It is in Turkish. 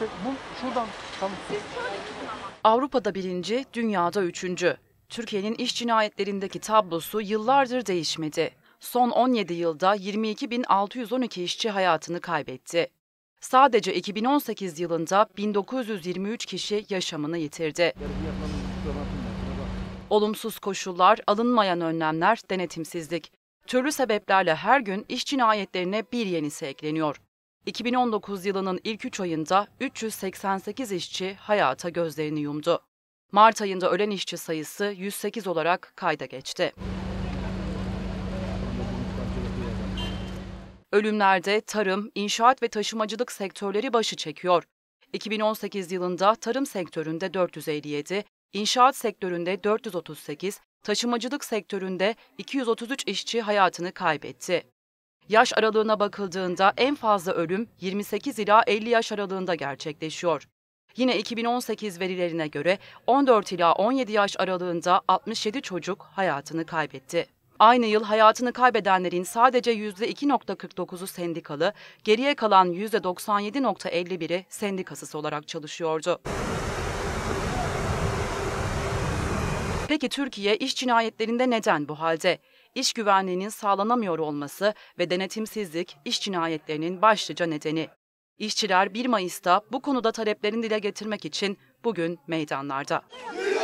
Çek, bu şuradan. Tamam. Avrupa'da birinci, dünyada üçüncü. Türkiye'nin iş cinayetlerindeki tablosu yıllardır değişmedi. Son 17 yılda 22.612 işçi hayatını kaybetti. Sadece 2018 yılında 1923 kişi yaşamını yitirdi. Olumsuz koşullar, alınmayan önlemler, denetimsizlik. Türlü sebeplerle her gün iş cinayetlerine bir yenisi ekleniyor. 2019 yılının ilk 3 ayında 388 işçi hayata gözlerini yumdu. Mart ayında ölen işçi sayısı 108 olarak kayda geçti. Ölümlerde tarım, inşaat ve taşımacılık sektörleri başı çekiyor. 2018 yılında tarım sektöründe 457, inşaat sektöründe 438, taşımacılık sektöründe 233 işçi hayatını kaybetti. Yaş aralığına bakıldığında en fazla ölüm 28 ila 50 yaş aralığında gerçekleşiyor. Yine 2018 verilerine göre 14 ila 17 yaş aralığında 67 çocuk hayatını kaybetti. Aynı yıl hayatını kaybedenlerin sadece %2.49'u sendikalı, geriye kalan %97.51'i sendikasız olarak çalışıyordu. Peki Türkiye iş cinayetlerinde neden bu halde? iş güvenliğinin sağlanamıyor olması ve denetimsizlik iş cinayetlerinin başlıca nedeni. İşçiler 1 Mayıs'ta bu konuda taleplerini dile getirmek için bugün meydanlarda.